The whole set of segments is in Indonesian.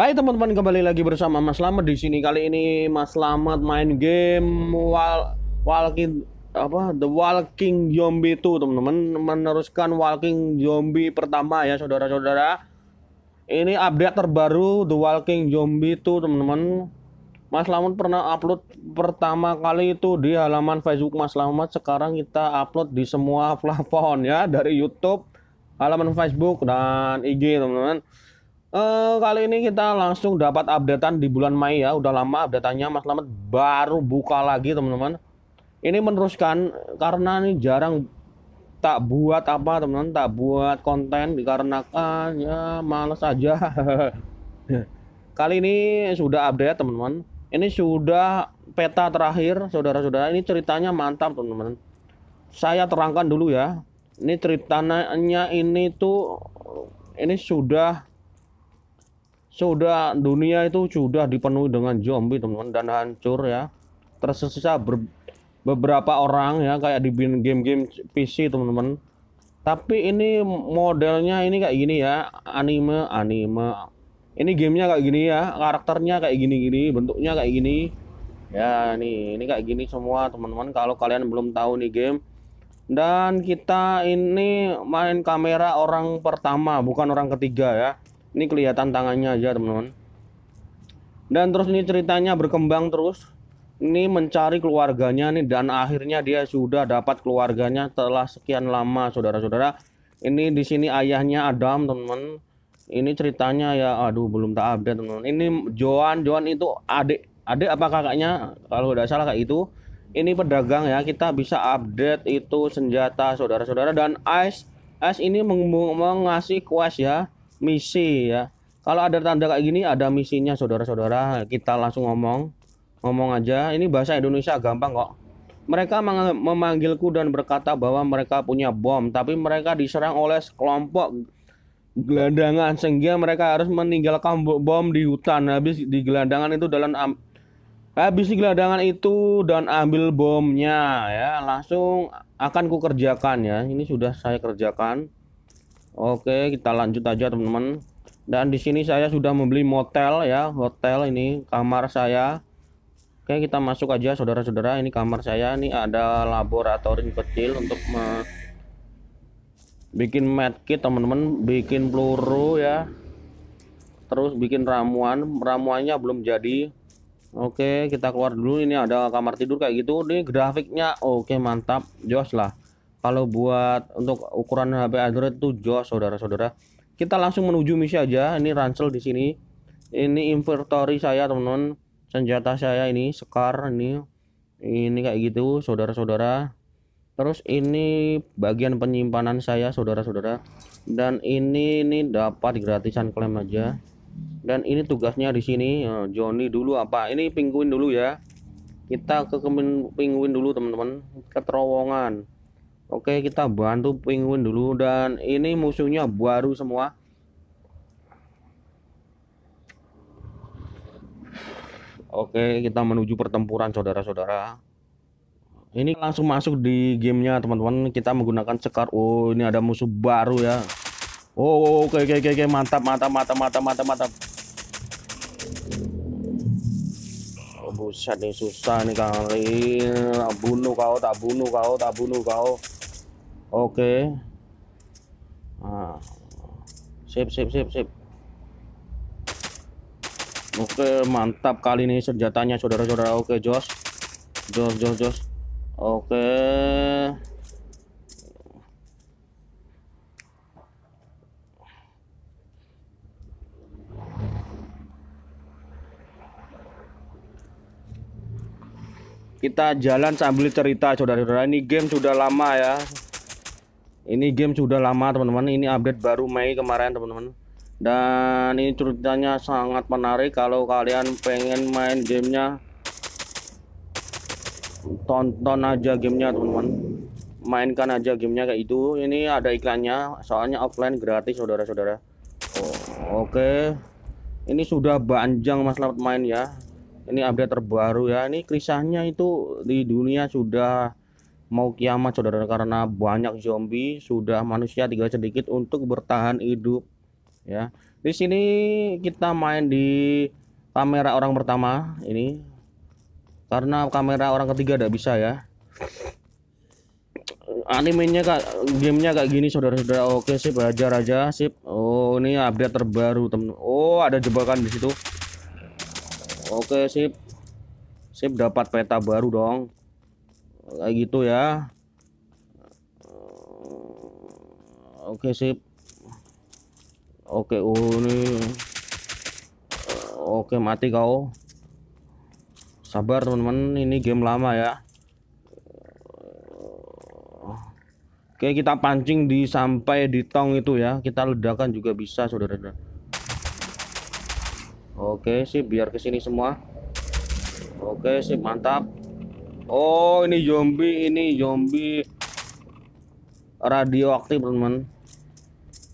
Hai teman-teman kembali lagi bersama Mas Slamet di sini kali ini Mas Slamet main game Wal Walking apa The Walking Zombie itu teman-teman meneruskan Walking Zombie pertama ya saudara-saudara ini update terbaru The Walking Zombie itu teman-teman Mas Slamet pernah upload pertama kali itu di halaman Facebook Mas Slamet sekarang kita upload di semua platform ya dari YouTube halaman Facebook dan IG teman-teman Eh, kali ini kita langsung dapat updatean di bulan Mei ya. Udah lama updateannya Mas Lamet baru buka lagi teman-teman. Ini meneruskan karena ini jarang tak buat apa teman-teman, tak buat konten dikarenakan ya males aja. Kali ini sudah update teman-teman. Ini sudah peta terakhir saudara-saudara. Ini ceritanya mantap teman-teman. Saya terangkan dulu ya. Ini ceritanya ini tuh ini sudah sudah dunia itu sudah dipenuhi dengan zombie teman-teman dan hancur ya tersisa ber, beberapa orang ya kayak di game-game PC teman-teman tapi ini modelnya ini kayak gini ya anime anime ini gamenya kayak gini ya karakternya kayak gini-gini bentuknya kayak gini ya ini ini kayak gini semua teman-teman kalau kalian belum tahu nih game dan kita ini main kamera orang pertama bukan orang ketiga ya ini kelihatan tangannya aja teman-teman dan terus ini ceritanya berkembang terus ini mencari keluarganya nih dan akhirnya dia sudah dapat keluarganya Telah sekian lama saudara-saudara ini di sini ayahnya Adam teman-teman ini ceritanya ya aduh belum tak update teman-teman ini Joan Joan itu adik adik apa kakaknya kalau udah salah kayak itu ini pedagang ya kita bisa update itu senjata saudara-saudara dan Ice Ice ini mengasih quest ya misi ya kalau ada tanda kayak gini ada misinya saudara-saudara kita langsung ngomong ngomong aja ini bahasa Indonesia gampang kok mereka memanggilku dan berkata bahwa mereka punya bom tapi mereka diserang oleh sekelompok gelandangan sehingga mereka harus meninggalkan bom di hutan habis di gelandangan itu dalam habis di gelandangan itu dan ambil bomnya ya langsung akan kukerjakan ya ini sudah saya kerjakan Oke, kita lanjut aja teman-teman. Dan di sini saya sudah membeli motel ya, hotel ini kamar saya. Oke, kita masuk aja saudara-saudara. Ini kamar saya. Ini ada laboratorium kecil untuk me bikin medkit teman-teman, bikin peluru ya. Terus bikin ramuan, ramuannya belum jadi. Oke, kita keluar dulu. Ini ada kamar tidur kayak gitu. Ini grafiknya oke mantap, jos lah kalau buat untuk ukuran HP Android itu jos saudara-saudara kita langsung menuju misi aja ini ransel di sini ini inventory saya teman-teman senjata saya ini sekar ini ini kayak gitu saudara-saudara terus ini bagian penyimpanan saya saudara-saudara dan ini ini dapat gratisan klaim aja dan ini tugasnya di sini ya, Johnny dulu apa ini pinguin dulu ya kita ke pinguin dulu teman-teman ke terowongan Oke, kita bantu penguin dulu dan ini musuhnya baru semua. Oke, kita menuju pertempuran saudara-saudara. Ini langsung masuk di gamenya teman-teman. Kita menggunakan sekar. Oh, ini ada musuh baru ya. Oh, oh, oh oke, oke, oke, mantap, mantap, mantap, mantap, mantap, mantap. Oh, buset nih susah nih kali bunuh kau tak bunuh kau tak bunuh kau oke nah. sip sip sip sip oke mantap kali ini senjatanya saudara-saudara oke jos jos jos jos oke kita jalan sambil cerita saudara-saudara ini game sudah lama ya ini game sudah lama teman-teman ini update baru Mei kemarin teman-teman dan ini ceritanya sangat menarik kalau kalian pengen main gamenya tonton aja gamenya teman-teman mainkan aja gamenya kayak itu ini ada iklannya soalnya offline gratis saudara-saudara oh, oke okay. ini sudah panjang mas lewat main ya ini update terbaru ya ini kisahnya itu di dunia sudah mau kiamat saudara karena banyak zombie sudah manusia tinggal sedikit untuk bertahan hidup ya di sini kita main di kamera orang pertama ini karena kamera orang ketiga tidak bisa ya animenya kak gamenya kayak gini saudara-saudara oke sip belajar raja sip oh ini update terbaru temen oh ada jebakan di situ oke sip sip dapat peta baru dong kayak gitu ya oke sip oke uh ini oke mati kau sabar teman-teman ini game lama ya oke kita pancing di sampai di tong itu ya kita ledakan juga bisa saudara-saudara oke sih biar kesini semua oke sih mantap Oh, ini zombie, ini zombie radioaktif, teman.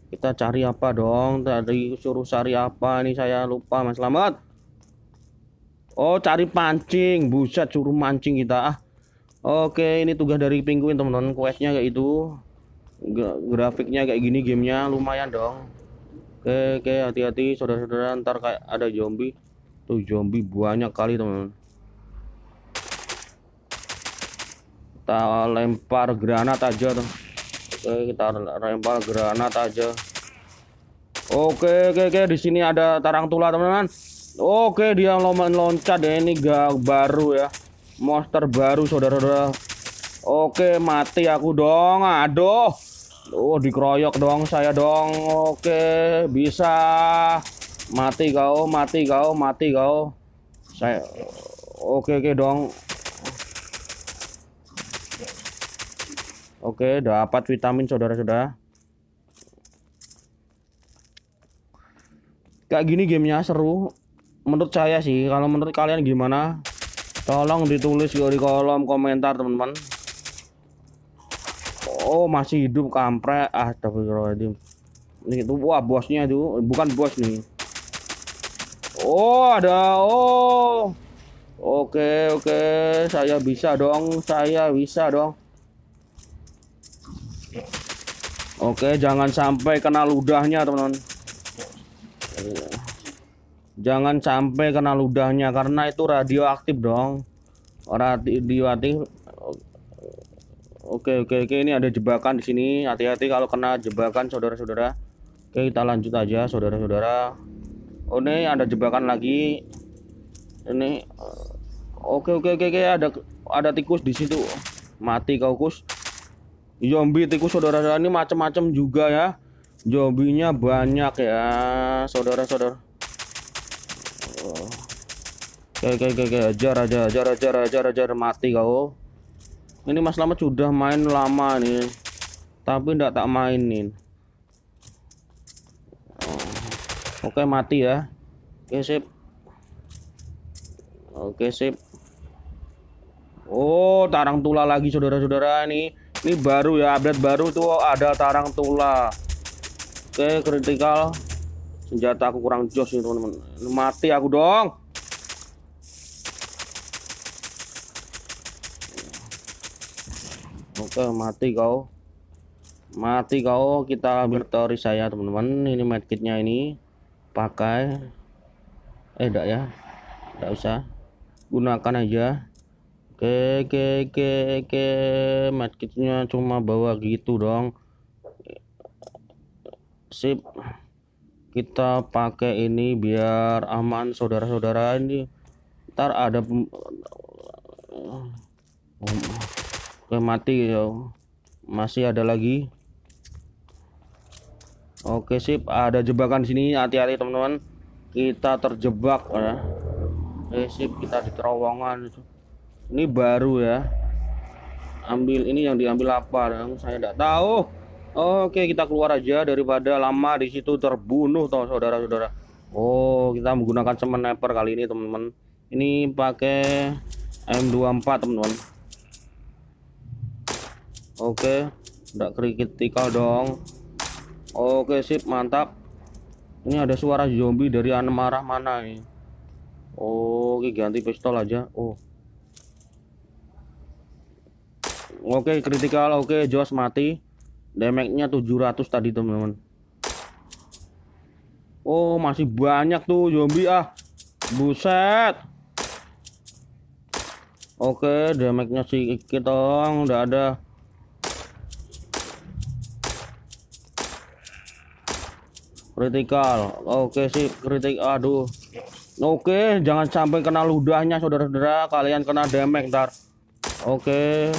Kita cari apa dong? Tadi suruh cari apa? Ini saya lupa, Mas Selamat. Oh, cari pancing. Buset, suruh mancing kita. Ah. Oke, ini tugas dari penguin, teman-teman. Questnya kayak itu. Grafiknya kayak gini gamenya lumayan dong. Oke, oke, hati-hati saudara-saudara, ntar kayak ada zombie. Tuh zombie banyak kali, teman-teman. kita lempar granat aja tuh oke kita lempar granat aja oke oke oke di sini ada tarantula teman-teman oke dia lompat loncat deh. ini gak baru ya monster baru saudara-saudara oke mati aku dong aduh Oh dikeroyok dong saya dong oke bisa mati kau mati kau mati kau saya oke oke dong Oke, dapat vitamin saudara-saudara. Kayak gini gamenya seru. Menurut saya sih, kalau menurut kalian gimana? Tolong ditulis di kolom komentar teman-teman. Oh, masih hidup kampret. Ah, tapi Ini itu wah bosnya itu, bukan bos nih. Oh, ada oh. Oke, oke, saya bisa dong, saya bisa dong. Oke, jangan sampai kena ludahnya, teman-teman. Jangan sampai kena ludahnya karena itu radioaktif dong. Radioaktif. Oke, oke, oke. Ini ada jebakan di sini. Hati-hati kalau kena jebakan, saudara-saudara. Oke, kita lanjut aja, saudara-saudara. Oh, ini ada jebakan lagi. Ini Oke, oke, oke, oke. Ada ada tikus di situ. Mati kau, kus zombie iya, tikus saudara-saudara ini macam-macam juga ya zombinya banyak ya saudara-saudara oke oke oke oke ajar aja ajar ajar ajar ajar mati kau ini mas lama sudah main lama nih tapi ndak tak mainin oke mati ya oke sip oke sip Oh, tarang tula lagi saudara-saudara nih ini baru ya update baru tuh ada tarang tula. oke kritikal. senjata aku kurang jos nih teman-teman mati aku dong oke mati kau mati kau kita ambil teori saya teman-teman ini medkitnya ini pakai eh enggak ya enggak usah gunakan aja Oke, oke, oke, oke. Medkitnya cuma bawa gitu dong. Sip. Kita pakai ini biar aman saudara-saudara ini. Ntar ada Oke, mati ya. Masih ada lagi. Oke, sip. Ada jebakan sini. Hati-hati, teman-teman. Kita terjebak ya. Oke, sip. Kita di terowongan itu ini baru ya ambil ini yang diambil apa dong saya tidak tahu oke kita keluar aja daripada lama di situ terbunuh toh saudara-saudara oh kita menggunakan semen sniper kali ini teman-teman ini pakai M24 teman-teman oke tidak kritikal dong oke sip mantap ini ada suara zombie dari marah mana ini oke ganti pistol aja oh oke okay, critical oke okay, mati damage-nya 700 tadi teman-teman Oh masih banyak tuh zombie ah buset Oke okay, damage-nya sedikit dong udah ada critical oke okay, sih kritik aduh oke jangan sampai kena ludahnya saudara-saudara kalian kena damage ntar oke okay.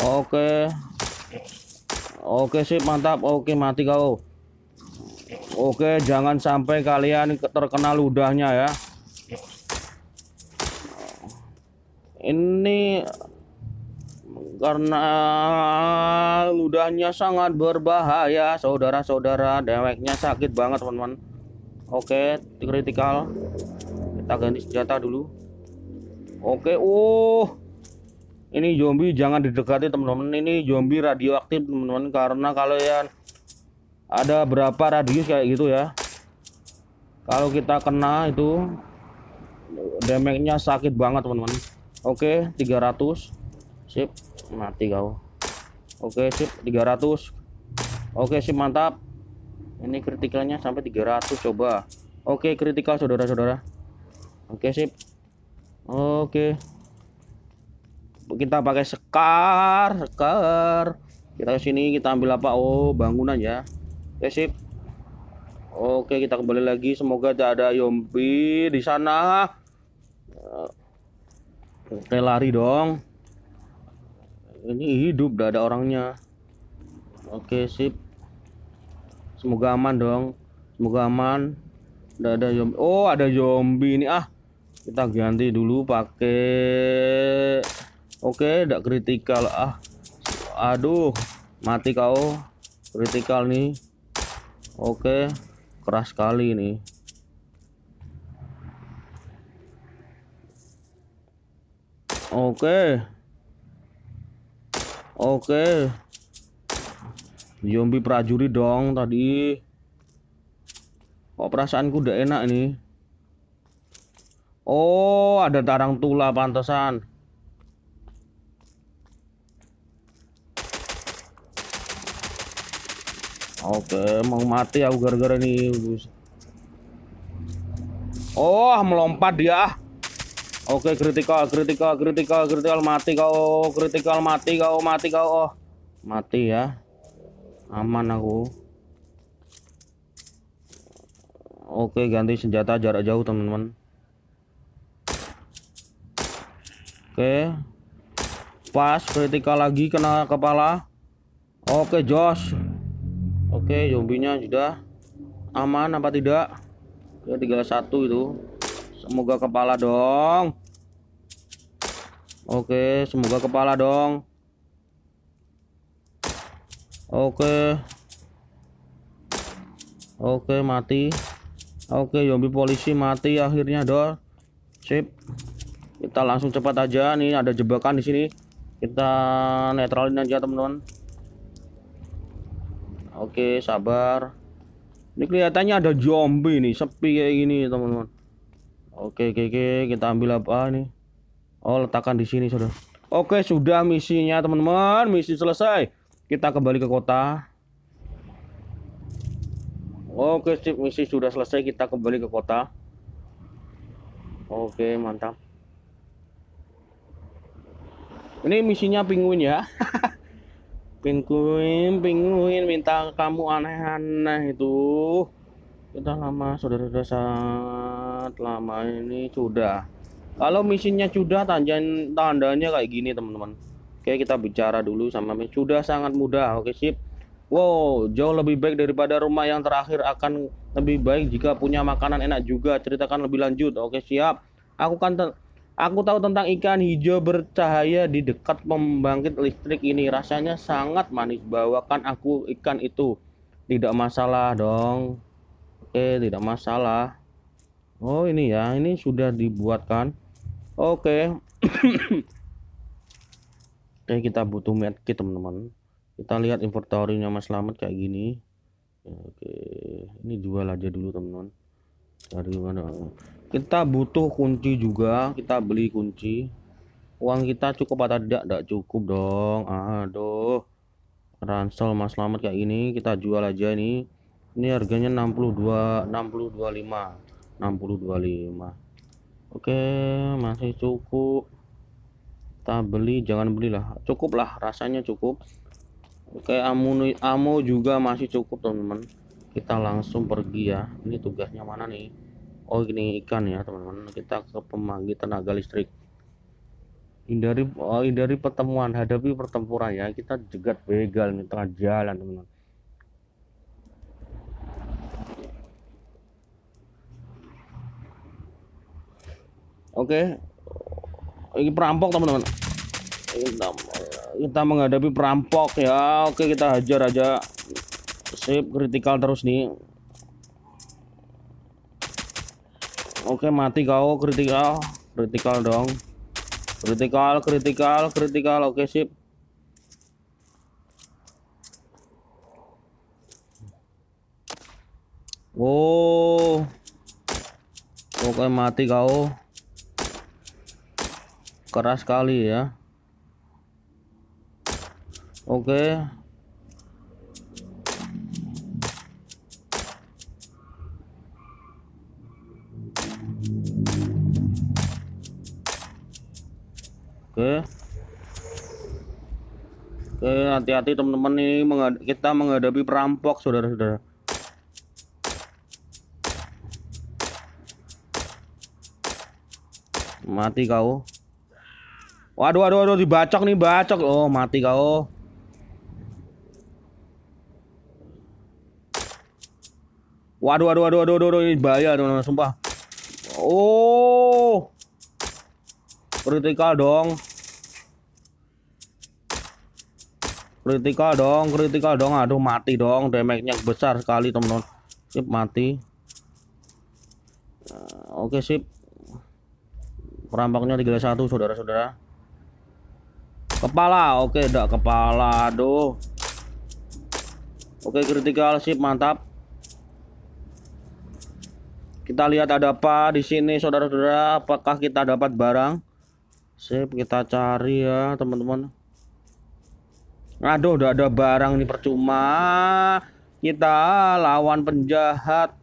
Oke. Oke sih mantap. Oke mati kau. Oke, jangan sampai kalian terkena ludahnya ya. Ini karena ludahnya sangat berbahaya, saudara-saudara. Deweknya sakit banget, teman-teman. Oke, kritikal. Kita ganti senjata dulu. Oke, uh. Oh ini zombie jangan didekati teman-teman ini zombie radioaktif teman-teman karena kalau kalian ya ada berapa radius kayak gitu ya kalau kita kena itu damage-nya sakit banget teman-teman oke 300 sip mati kau oke sip 300 oke sip mantap ini kritikalnya sampai 300 coba oke kritikal saudara-saudara oke sip oke kita pakai sekar sekar kita ke sini kita ambil apa oh bangunan ya oke sip oke kita kembali lagi semoga tidak ada zombie di sana oke lari dong ini hidup tidak ada orangnya oke sip semoga aman dong semoga aman tidak ada zombie oh ada zombie ini ah kita ganti dulu pakai Oke, tidak kritikal. Ah, aduh, mati kau. Kritikal nih. Oke, keras sekali ini. Oke. Oke. Zombie prajurit dong tadi. Kok perasaanku udah enak nih. Oh, ada tarang tula pantesan. oke oh, mau mati aku gara-gara nih oh melompat dia oke kritikal kritikal kritikal kritikal mati kau kritikal mati kau mati kau oh mati ya aman aku oke ganti senjata jarak jauh teman-teman oke pas kritikal lagi kena kepala oke Josh oke zombinya sudah aman apa tidak Ya 31 itu semoga kepala dong oke semoga kepala dong oke oke mati oke zombie polisi mati akhirnya dor sip kita langsung cepat aja nih ada jebakan di sini kita netralin aja teman-teman Oke, sabar. Ini kelihatannya ada zombie nih, sepi kayak gini, teman-teman. Oke, oke, oke, kita ambil apa nih? Oh, letakkan di sini, sudah. Oke, sudah misinya, teman-teman. Misi selesai. Kita kembali ke kota. Oke, sip, misi sudah selesai. Kita kembali ke kota. Oke, mantap. Ini misinya penguin ya. Penguin, penguin minta kamu aneh-aneh itu. Kita lama saudara-saudara saat lama ini sudah. Kalau misinya sudah tanjain tandanya kayak gini teman-teman. Oke kita bicara dulu sama misi. Sudah sangat mudah. Oke sip. Wow, jauh lebih baik daripada rumah yang terakhir akan lebih baik jika punya makanan enak juga. Ceritakan lebih lanjut. Oke siap. Aku kan Aku tahu tentang ikan hijau bercahaya di dekat pembangkit listrik ini. Rasanya sangat manis. Bawakan aku ikan itu. Tidak masalah dong. Oke, tidak masalah. Oh, ini ya. Ini sudah dibuatkan. Oke. Oke, kita butuh medkit, teman-teman. Kita lihat inventory-nya Mas Slamet kayak gini. Oke, ini jual aja dulu, teman-teman. Dari mana? kita butuh kunci juga kita beli kunci uang kita cukup atau tidak tidak cukup dong aduh ransel mas selamat kayak ini kita jual aja ini ini harganya 62 625 625 oke masih cukup kita beli jangan belilah cukup lah rasanya cukup oke amu amo juga masih cukup teman-teman kita langsung pergi ya ini tugasnya mana nih oh ini ikan ya teman-teman kita ke pembangkit tenaga listrik hindari oh, hindari pertemuan hadapi pertempuran ya kita jegat begal nih tengah jalan teman-teman Oke, ini perampok teman-teman. Kita, menghadapi perampok ya. Oke kita hajar aja. Sip, kritikal terus nih. Oke, mati kau kritikal. Kritikal dong. Kritikal, kritikal, kritikal. Oke, sip. Oh. Oke, mati kau. Keras sekali ya. Oke. oke oke hati-hati teman-teman nih menghad kita menghadapi perampok saudara-saudara mati kau waduh waduh waduh dibacok nih bacok oh mati kau Waduh, waduh, waduh, waduh, waduh, ini bahaya, teman-teman, sumpah. Oh, critical dong. kritikal dong kritikal dong aduh mati dong damage nya besar sekali teman-teman sip mati eh, oke okay, sip perampoknya 31 saudara-saudara kepala oke okay, enggak kepala aduh oke kritikal sip mantap kita lihat ada apa di sini saudara-saudara apakah kita dapat barang sip kita cari ya teman-teman aduh udah ada barang nih percuma kita lawan penjahat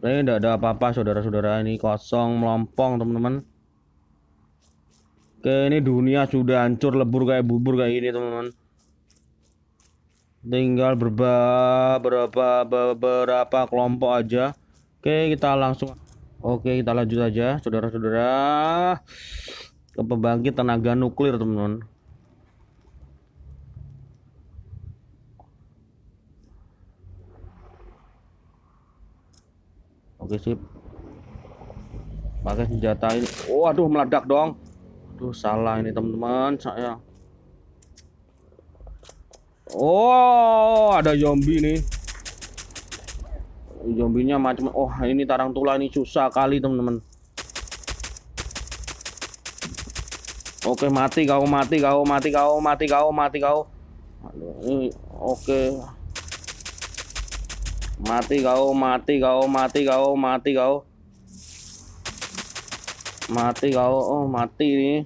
ini eh, udah ada apa-apa saudara-saudara ini kosong melompong teman-teman oke ini dunia sudah hancur lebur kayak bubur kayak ini teman-teman tinggal berba beberapa kelompok aja oke kita langsung oke kita lanjut aja saudara-saudara ke pembangkit tenaga nuklir teman-teman oke sip pakai senjata ini oh meledak dong Tuh salah ini teman-teman saya oh ada zombie nih zombinya macam oh ini tarantula ini susah kali teman-teman Oke, mati kau, mati kau, mati kau, mati kau, mati kau. Oke. Mati kau, mati kau, mati kau, mati kau. Mati kau, oh mati nih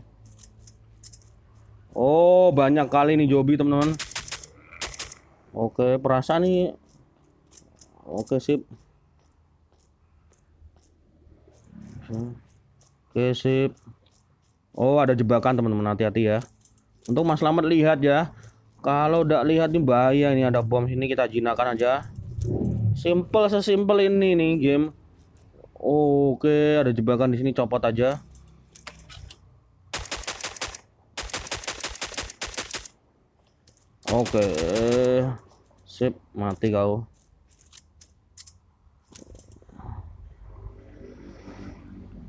Oh, banyak kali nih Jobi, teman-teman. Oke, perasaan nih. Oke, sip. Oke, sip. Oh ada jebakan teman-teman hati-hati ya. Untuk Mas selamat lihat ya. Kalau tidak lihat nih bahaya ini ada bom sini kita jinakan aja. Simple sesimpel ini nih game. Oke ada jebakan di sini copot aja. Oke, okay. sip mati kau.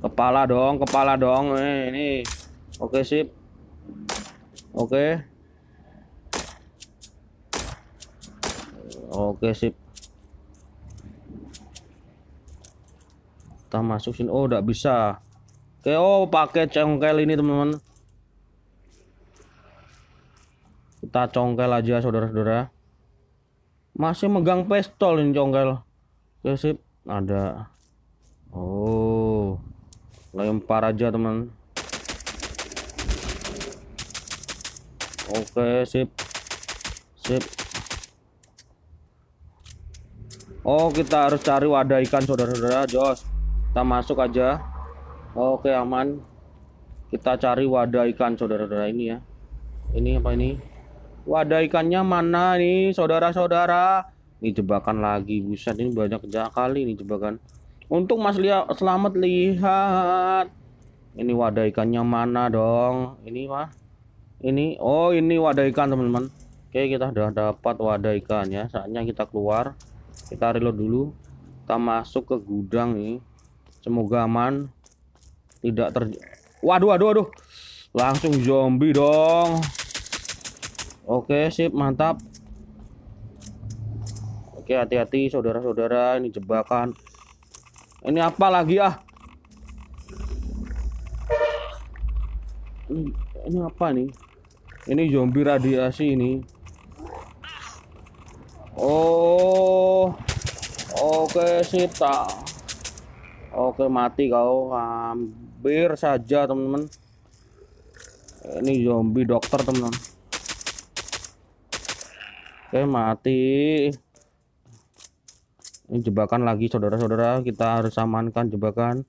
Kepala dong, kepala dong. Eh, ini. Oke, sip. Oke. Oke, sip. Kita masuk sini. Oh, udah bisa. Oke, oh pakai congkel ini, teman-teman. Kita congkel aja, saudara-saudara. Masih megang pistol ini congkel. Oke, sip. Ada. Oh lempar aja teman oke sip sip Oh kita harus cari wadah ikan saudara-saudara Jos kita masuk aja oke aman kita cari wadah ikan saudara-saudara ini ya ini apa ini wadah ikannya mana nih saudara-saudara ini jebakan lagi buset ini banyak kali ini jebakan untuk Mas Lia selamat lihat. Ini wadah ikannya mana dong? Ini mah. Ini oh ini wadah ikan teman-teman. Oke kita sudah dapat wadah ikan ya. Saatnya kita keluar. Kita reload dulu. Kita masuk ke gudang nih. Semoga aman. Tidak ter. Waduh waduh waduh. Langsung zombie dong. Oke sip mantap. Oke hati-hati saudara-saudara ini jebakan ini apa lagi ah? Ini apa nih? Ini zombie radiasi ini. Oh. Oke, Sita. Oke, mati kau. Hampir saja, teman-teman. Ini zombie dokter, teman-teman. Oke, mati ini jebakan lagi saudara-saudara kita harus samankan jebakan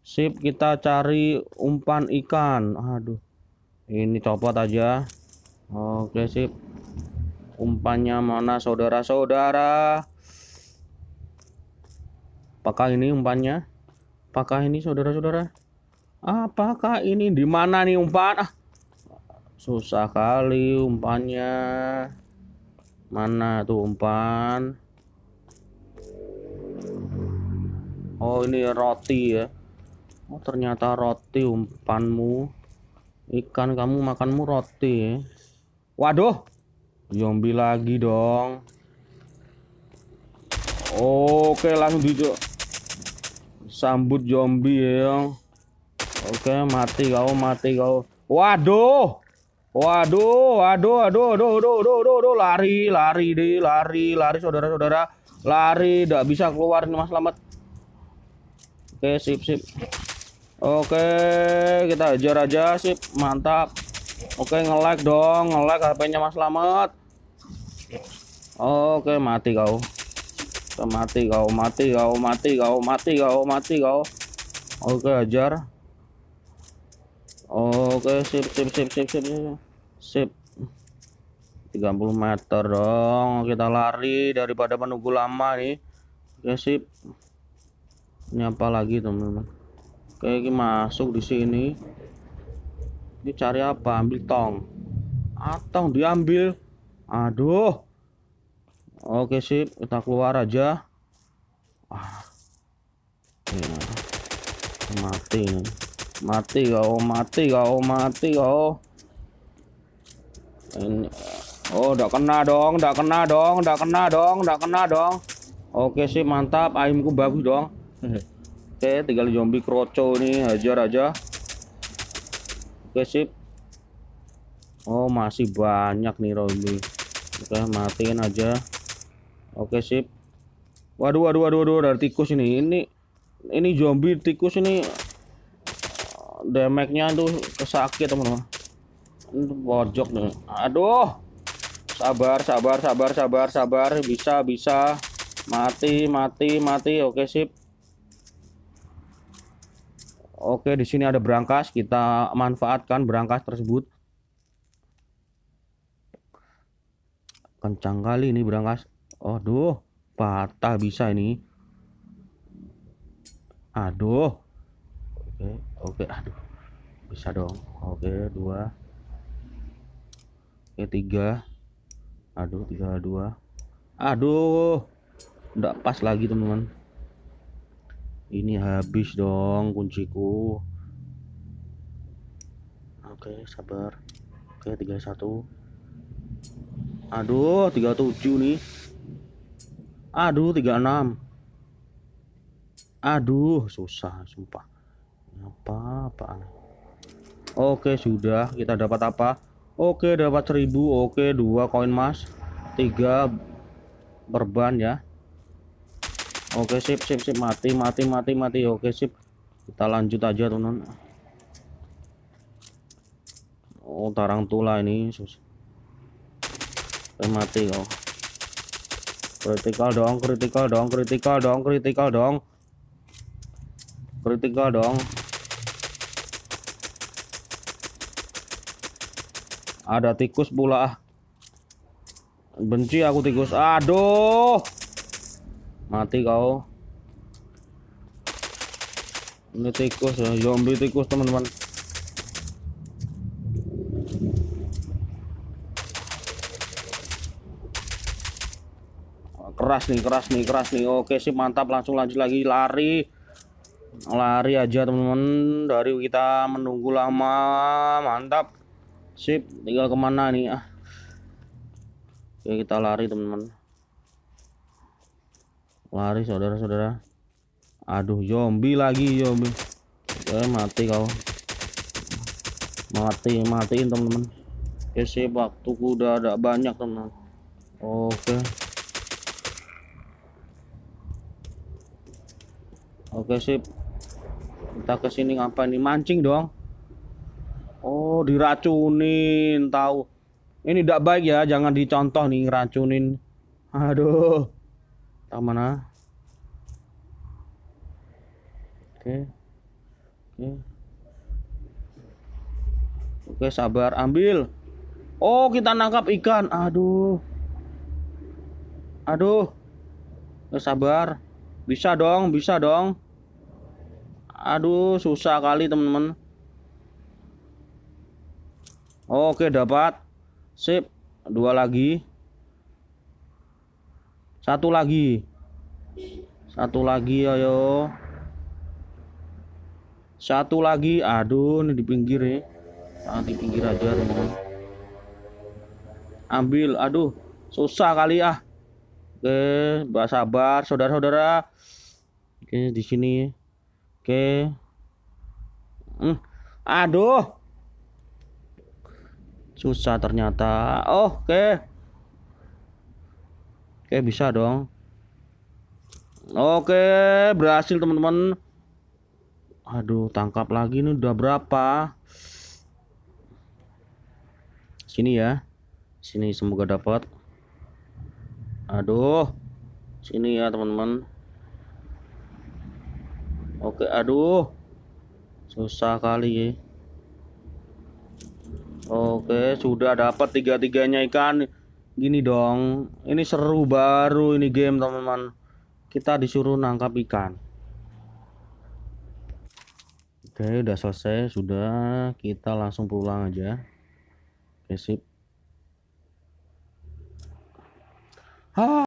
sip kita cari umpan ikan aduh ini copot aja oke sip umpannya mana saudara-saudara apakah ini umpannya apakah ini saudara-saudara apakah ini di mana nih umpan ah susah kali umpannya mana tuh umpan Oh ini roti ya Oh ternyata roti umpanmu Ikan kamu makanmu roti ya Waduh Zombie lagi dong Oke langsung di Sambut zombie ya Oke mati kau mati kau Waduh Waduh, waduh, waduh, waduh, waduh, waduh, waduh, waduh, lari, lari deh, lari, lari, saudara-saudara, lari, tidak bisa keluar mas selamat, Oke, sip sip. Oke, kita ajar aja sip. Mantap. Oke, nge -like dong, nge -like HP-nya Mas Slamet. Oke, mati kau. Mati kau, mati kau, mati kau, mati kau, mati kau. Oke, ajar. Oke, sip sip sip sip sip. Sip. 30 meter dong kita lari daripada menunggu lama nih oke sip ini apa lagi teman-teman kayak masuk di sini ini cari apa ambil tong atong ah, diambil aduh oke sip kita keluar aja ah mati mati kau mati kau mati kau ini Oh, udah kena dong, udah kena dong, udah kena dong, udah kena dong. Oke sih, mantap. Aimku bagus dong oke tinggal zombie kroco nih hajar aja oke sip Oh masih banyak nih zombie oke matiin aja oke sip waduh waduh waduh waduh ada tikus ini ini ini zombie tikus ini damage-nya tuh kesakit teman-teman pojok nih aduh sabar sabar sabar sabar sabar bisa bisa mati mati mati oke sip Oke, di sini ada berangkas, kita manfaatkan berangkas tersebut. Kencang kali ini berangkas. Aduh, patah bisa ini. Aduh. Oke, oke, aduh. Bisa dong. Oke, dua. Oke, tiga. Aduh, tiga, dua. Aduh. tidak pas lagi, teman-teman ini habis dong kunciku oke sabar oke 31 aduh 37 nih aduh 36 aduh susah sumpah apa apaan oke sudah kita dapat apa oke dapat 1000 oke dua koin emas tiga berban ya oke sip sip sip mati mati mati mati oke sip kita lanjut aja teman oh tarang tarantula ini sus eh, mati oh kritikal dong kritikal dong kritikal dong kritikal dong kritikal dong ada tikus pula ah. benci aku tikus aduh mati kau ini tikus ya zombie tikus teman-teman oh, keras nih keras nih keras nih oke sih mantap langsung lanjut lagi lari lari aja teman-teman dari kita menunggu lama mantap sip tinggal kemana nih ah kita lari teman-teman lari saudara-saudara aduh zombie lagi zombie eh, mati kau mati matiin teman-teman oke sih waktuku udah ada banyak teman-teman oke oke sip kita kesini ngapain nih mancing dong Oh diracunin tahu ini tidak baik ya jangan dicontoh nih ngeracunin aduh tama ah. oke oke oke sabar ambil oh kita nangkap ikan aduh aduh oke, eh, sabar bisa dong bisa dong aduh susah kali teman-teman oke dapat sip dua lagi satu lagi. Satu lagi ayo. Satu lagi. Aduh, ini di pinggir ya. Nah, di pinggir aja teman. Ambil. Aduh, susah kali ah. Oke, Mbak sabar saudara-saudara. Oke, di sini. Oke. Hmm. Aduh. Susah ternyata. oke. Okay. Oke, bisa dong. Oke, berhasil teman-teman. Aduh, tangkap lagi nih udah berapa? Sini ya. Sini semoga dapat. Aduh. Sini ya, teman-teman. Oke, aduh. Susah kali ya. Oke, sudah dapat tiga-tiganya ikan gini dong ini seru baru ini game teman-teman kita disuruh nangkap ikan oke udah selesai sudah kita langsung pulang aja oke sip ha